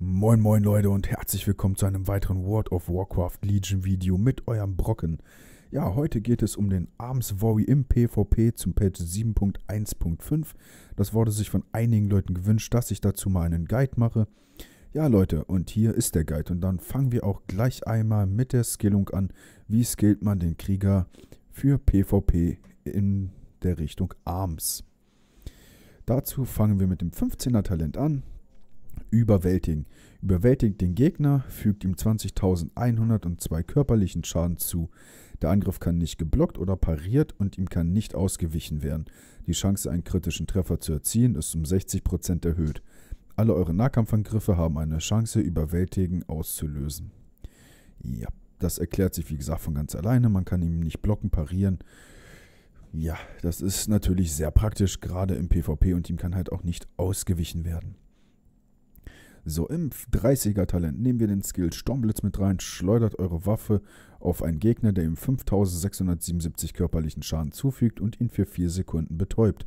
Moin moin Leute und herzlich willkommen zu einem weiteren World of Warcraft Legion Video mit eurem Brocken. Ja, heute geht es um den Arms Worry im PvP zum Patch 7.1.5. Das wurde sich von einigen Leuten gewünscht, dass ich dazu mal einen Guide mache. Ja Leute, und hier ist der Guide und dann fangen wir auch gleich einmal mit der Skillung an. Wie skillt man den Krieger für PvP in der Richtung Arms? Dazu fangen wir mit dem 15er Talent an überwältigen. Überwältigt den Gegner, fügt ihm 20.102 körperlichen Schaden zu. Der Angriff kann nicht geblockt oder pariert und ihm kann nicht ausgewichen werden. Die Chance, einen kritischen Treffer zu erzielen, ist um 60% erhöht. Alle eure Nahkampfangriffe haben eine Chance, Überwältigen auszulösen. Ja, das erklärt sich wie gesagt von ganz alleine. Man kann ihm nicht blocken, parieren. Ja, das ist natürlich sehr praktisch, gerade im PvP und ihm kann halt auch nicht ausgewichen werden. So, im 30er-Talent nehmen wir den Skill Sturmblitz mit rein, schleudert eure Waffe auf einen Gegner, der ihm 5677 körperlichen Schaden zufügt und ihn für 4 Sekunden betäubt.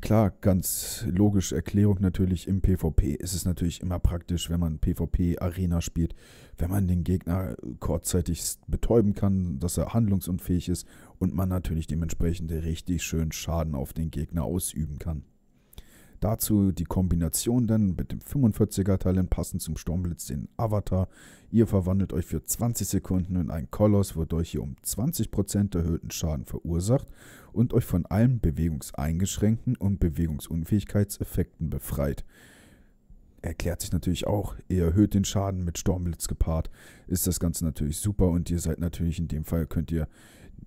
Klar, ganz logische Erklärung natürlich, im PvP ist es natürlich immer praktisch, wenn man PvP-Arena spielt, wenn man den Gegner kurzzeitig betäuben kann, dass er handlungsunfähig ist und man natürlich dementsprechend richtig schön Schaden auf den Gegner ausüben kann. Dazu die Kombination dann mit dem 45er Talent passend zum Sturmblitz den Avatar. Ihr verwandelt euch für 20 Sekunden in einen Koloss, wodurch ihr um 20% erhöhten Schaden verursacht und euch von allen bewegungseingeschränkten und Bewegungsunfähigkeitseffekten befreit erklärt sich natürlich auch, ihr erhöht den Schaden mit Sturmblitz gepaart, ist das Ganze natürlich super und ihr seid natürlich in dem Fall könnt ihr,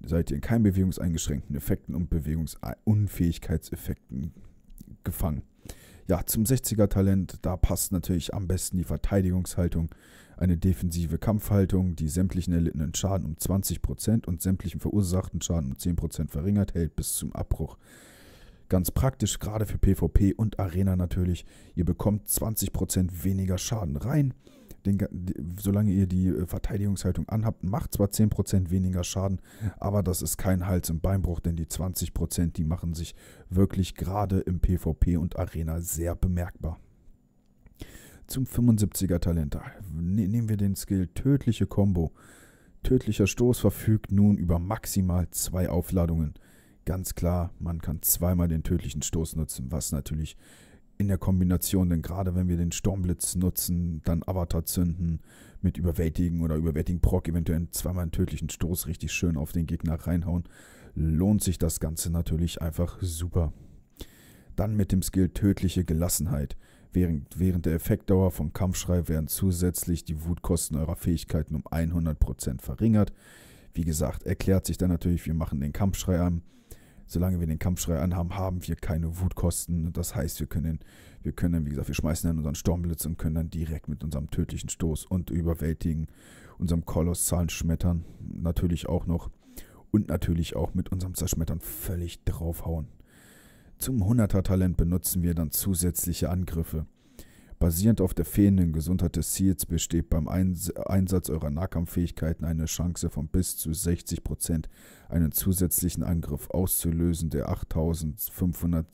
seid ihr in keinen bewegungseingeschränkten Effekten und Bewegungsunfähigkeitseffekten gefangen. Ja, zum 60er Talent, da passt natürlich am besten die Verteidigungshaltung, eine defensive Kampfhaltung, die sämtlichen erlittenen Schaden um 20% und sämtlichen verursachten Schaden um 10% verringert hält bis zum Abbruch. Ganz praktisch, gerade für PvP und Arena natürlich. Ihr bekommt 20% weniger Schaden rein den, solange ihr die äh, Verteidigungshaltung anhabt, macht zwar 10% weniger Schaden, aber das ist kein Hals- und Beinbruch, denn die 20%, die machen sich wirklich gerade im PvP und Arena sehr bemerkbar. Zum 75er Talenter. Ne-, nehmen wir den Skill Tödliche Combo. Tödlicher Stoß verfügt nun über maximal zwei Aufladungen. Ganz klar, man kann zweimal den tödlichen Stoß nutzen, was natürlich in der Kombination, denn gerade wenn wir den Sturmblitz nutzen, dann Avatar zünden, mit Überwältigen oder Überwältigen Proc eventuell zweimal einen tödlichen Stoß richtig schön auf den Gegner reinhauen, lohnt sich das Ganze natürlich einfach super. Dann mit dem Skill tödliche Gelassenheit. Während, während der Effektdauer vom Kampfschrei werden zusätzlich die Wutkosten eurer Fähigkeiten um 100% verringert. Wie gesagt, erklärt sich dann natürlich, wir machen den Kampfschrei an, Solange wir den Kampfschrei anhaben, haben wir keine Wutkosten. Das heißt, wir können, wir können, wie gesagt, wir schmeißen dann unseren Sturmblitz und können dann direkt mit unserem tödlichen Stoß und überwältigen, unserem kolossalen Schmettern natürlich auch noch und natürlich auch mit unserem Zerschmettern völlig draufhauen. Zum 100er Talent benutzen wir dann zusätzliche Angriffe. Basierend auf der fehlenden Gesundheit des Seals besteht beim Einsatz eurer Nahkampffähigkeiten eine Chance von bis zu 60%, einen zusätzlichen Angriff auszulösen, der 8500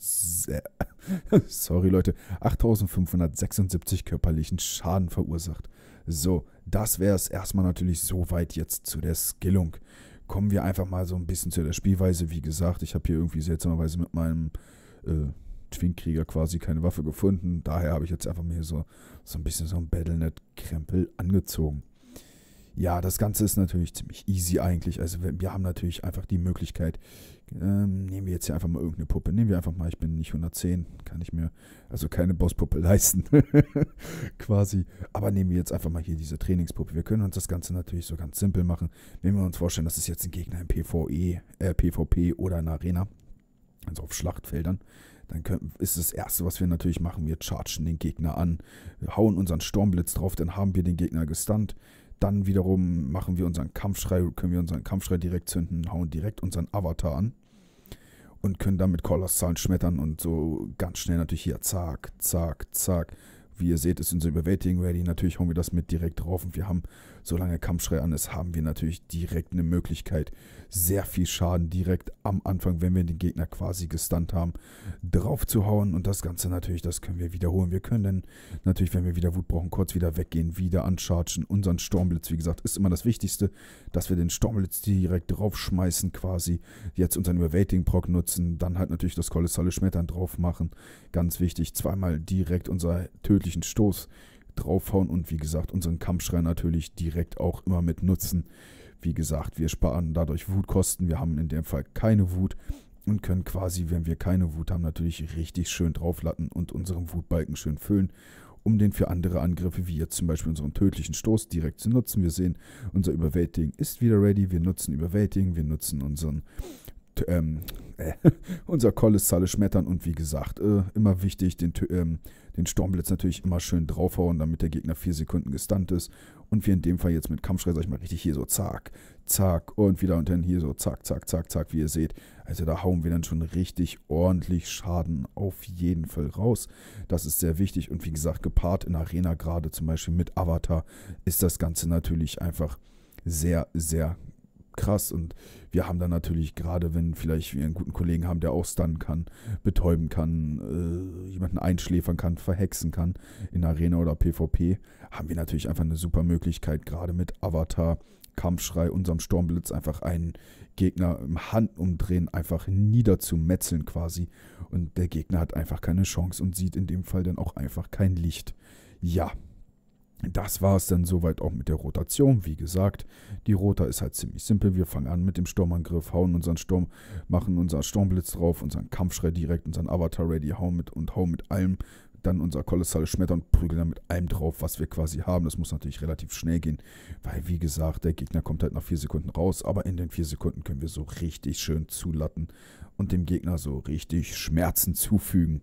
sorry Leute, 8576 körperlichen Schaden verursacht. So, das wäre es erstmal natürlich soweit jetzt zu der Skillung. Kommen wir einfach mal so ein bisschen zu der Spielweise. Wie gesagt, ich habe hier irgendwie seltsamerweise mit meinem äh, twin quasi keine Waffe gefunden. Daher habe ich jetzt einfach mir so, so ein bisschen so ein Battlenet-Krempel angezogen. Ja, das Ganze ist natürlich ziemlich easy eigentlich. Also wir haben natürlich einfach die Möglichkeit, ähm, nehmen wir jetzt hier einfach mal irgendeine Puppe. Nehmen wir einfach mal, ich bin nicht 110, kann ich mir also keine Bosspuppe leisten, quasi. Aber nehmen wir jetzt einfach mal hier diese Trainingspuppe. Wir können uns das Ganze natürlich so ganz simpel machen. Wenn wir uns vorstellen, das ist jetzt ein Gegner im PvE, äh, PvP oder in Arena, also auf Schlachtfeldern, dann können, ist das Erste, was wir natürlich machen, wir chargen den Gegner an, hauen unseren Sturmblitz drauf, dann haben wir den Gegner gestunt. Dann wiederum machen wir unseren Kampfschrei, können wir unseren Kampfschrei direkt zünden, hauen direkt unseren Avatar an und können damit Kolosszahlen schmettern und so ganz schnell natürlich hier zack, zack, zack. Wie ihr seht, ist unser Überwältigen ready. Natürlich hauen wir das mit direkt drauf und wir haben solange Kampfschrei an ist, haben wir natürlich direkt eine Möglichkeit, sehr viel Schaden direkt am Anfang, wenn wir den Gegner quasi gestunt haben, drauf zu hauen. Und das Ganze natürlich, das können wir wiederholen. Wir können dann natürlich, wenn wir wieder Wut brauchen, kurz wieder weggehen, wieder anchargen. Unseren Sturmblitz, wie gesagt, ist immer das Wichtigste, dass wir den Sturmblitz direkt draufschmeißen quasi. Jetzt unseren Überwältigen-Proc nutzen, dann halt natürlich das kolossale Schmettern drauf machen. Ganz wichtig, zweimal direkt unser tödlichen Stoß draufhauen und wie gesagt unseren Kampfschrei natürlich direkt auch immer mit nutzen. Wie gesagt, wir sparen dadurch Wutkosten, wir haben in dem Fall keine Wut und können quasi, wenn wir keine Wut haben, natürlich richtig schön drauflatten und unseren Wutbalken schön füllen, um den für andere Angriffe, wie jetzt zum Beispiel unseren tödlichen Stoß, direkt zu nutzen. Wir sehen, unser Überwältigen ist wieder ready, wir nutzen Überwältigen, wir nutzen unseren ähm, äh, unser Kolliszalle schmettern und wie gesagt, äh, immer wichtig, den, ähm, den Sturmblitz natürlich immer schön draufhauen, damit der Gegner vier Sekunden gestunt ist. Und wir in dem Fall jetzt mit Kampfschrei, sag ich mal, richtig hier so zack, zack und wieder und dann hier so zack, zack, zack, zack, wie ihr seht. Also da hauen wir dann schon richtig ordentlich Schaden auf jeden Fall raus. Das ist sehr wichtig und wie gesagt, gepaart in Arena gerade zum Beispiel mit Avatar ist das Ganze natürlich einfach sehr, sehr krass. Und wir haben dann natürlich, gerade wenn vielleicht wir einen guten Kollegen haben, der auch stunnen kann, betäuben kann, äh, jemanden einschläfern kann, verhexen kann in Arena oder PvP, haben wir natürlich einfach eine super Möglichkeit, gerade mit Avatar, Kampfschrei, unserem Sturmblitz, einfach einen Gegner im Handumdrehen einfach niederzumetzeln quasi. Und der Gegner hat einfach keine Chance und sieht in dem Fall dann auch einfach kein Licht. Ja, das war es dann soweit auch mit der Rotation. Wie gesagt, die Rota ist halt ziemlich simpel. Wir fangen an mit dem Sturmangriff, hauen unseren Sturm, machen unseren Sturmblitz drauf, unseren Kampfschrei direkt, unseren Avatar ready, hauen mit und hauen mit allem dann unser kolossales Schmetter und prügeln dann mit allem drauf, was wir quasi haben. Das muss natürlich relativ schnell gehen, weil wie gesagt, der Gegner kommt halt nach vier Sekunden raus, aber in den vier Sekunden können wir so richtig schön zulatten und dem Gegner so richtig Schmerzen zufügen.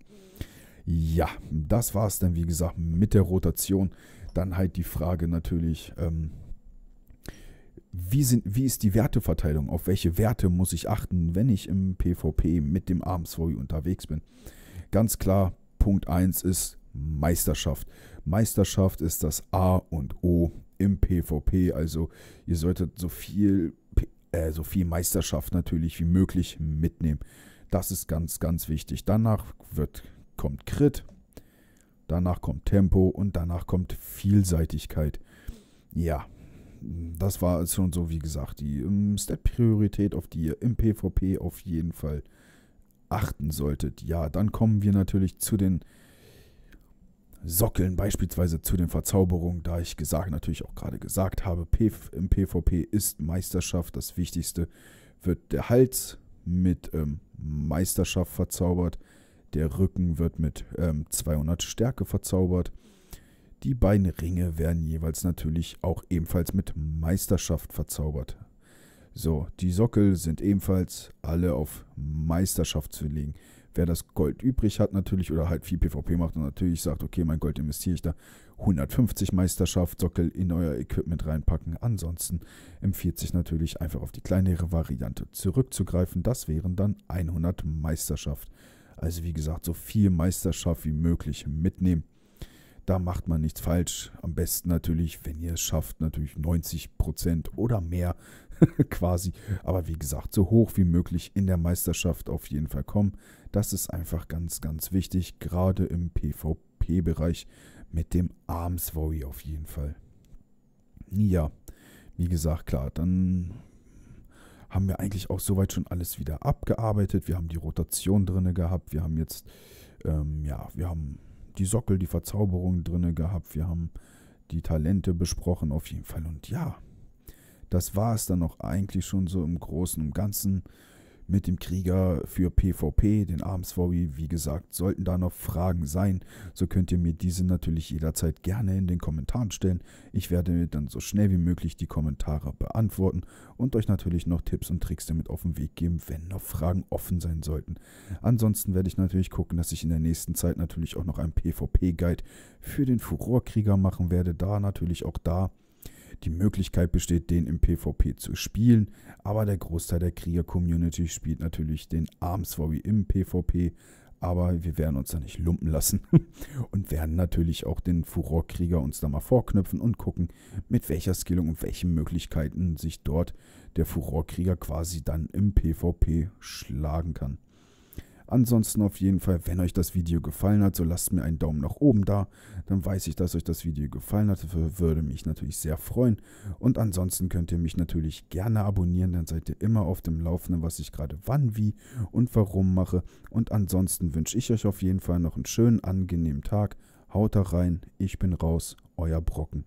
Ja, das war es dann wie gesagt mit der Rotation. Dann halt die Frage natürlich, ähm, wie, sind, wie ist die Werteverteilung? Auf welche Werte muss ich achten, wenn ich im PvP mit dem Arms Volley unterwegs bin? Ganz klar, Punkt 1 ist Meisterschaft. Meisterschaft ist das A und O im PvP. Also ihr solltet so viel, äh, so viel Meisterschaft natürlich wie möglich mitnehmen. Das ist ganz, ganz wichtig. Danach wird, kommt Crit, danach kommt Tempo und danach kommt Vielseitigkeit. Ja, das war schon so, wie gesagt, die ähm, Step-Priorität, auf die ihr im PvP auf jeden Fall achten solltet. Ja, dann kommen wir natürlich zu den Sockeln, beispielsweise zu den Verzauberungen, da ich gesagt, natürlich auch gerade gesagt habe, im PvP ist Meisterschaft das Wichtigste. Wird der Hals mit ähm, Meisterschaft verzaubert, der Rücken wird mit ähm, 200 Stärke verzaubert. Die beiden Ringe werden jeweils natürlich auch ebenfalls mit Meisterschaft verzaubert. So, die Sockel sind ebenfalls alle auf Meisterschaft zu legen. Wer das Gold übrig hat natürlich oder halt viel PvP macht und natürlich sagt, okay, mein Gold investiere ich da 150 Meisterschaft Sockel in euer Equipment reinpacken. Ansonsten empfiehlt sich natürlich einfach auf die kleinere Variante zurückzugreifen. Das wären dann 100 Meisterschaft. Also wie gesagt, so viel Meisterschaft wie möglich mitnehmen. Da macht man nichts falsch. Am besten natürlich, wenn ihr es schafft, natürlich 90% Prozent oder mehr quasi. Aber wie gesagt, so hoch wie möglich in der Meisterschaft auf jeden Fall kommen. Das ist einfach ganz, ganz wichtig, gerade im PvP-Bereich mit dem Arms Volley auf jeden Fall. Ja, wie gesagt, klar, dann haben wir eigentlich auch soweit schon alles wieder abgearbeitet. Wir haben die Rotation drin gehabt, wir haben jetzt, ähm, ja, wir haben die Sockel, die Verzauberung drin gehabt, wir haben die Talente besprochen auf jeden Fall. Und ja, das war es dann auch eigentlich schon so im Großen und Ganzen mit dem Krieger für PvP, den Arms Armsvory. Wie gesagt, sollten da noch Fragen sein, so könnt ihr mir diese natürlich jederzeit gerne in den Kommentaren stellen. Ich werde mir dann so schnell wie möglich die Kommentare beantworten und euch natürlich noch Tipps und Tricks damit auf den Weg geben, wenn noch Fragen offen sein sollten. Ansonsten werde ich natürlich gucken, dass ich in der nächsten Zeit natürlich auch noch einen PvP-Guide für den Furorkrieger machen werde. Da natürlich auch da die Möglichkeit besteht, den im PvP zu spielen, aber der Großteil der Krieger-Community spielt natürlich den Arms Warrior im PvP, aber wir werden uns da nicht lumpen lassen und werden natürlich auch den Furor-Krieger uns da mal vorknüpfen und gucken, mit welcher Skillung und welchen Möglichkeiten sich dort der Furor-Krieger quasi dann im PvP schlagen kann. Ansonsten auf jeden Fall, wenn euch das Video gefallen hat, so lasst mir einen Daumen nach oben da. Dann weiß ich, dass euch das Video gefallen hat. Würde mich natürlich sehr freuen. Und ansonsten könnt ihr mich natürlich gerne abonnieren. Dann seid ihr immer auf dem Laufenden, was ich gerade wann, wie und warum mache. Und ansonsten wünsche ich euch auf jeden Fall noch einen schönen, angenehmen Tag. Haut da rein. Ich bin raus. Euer Brocken.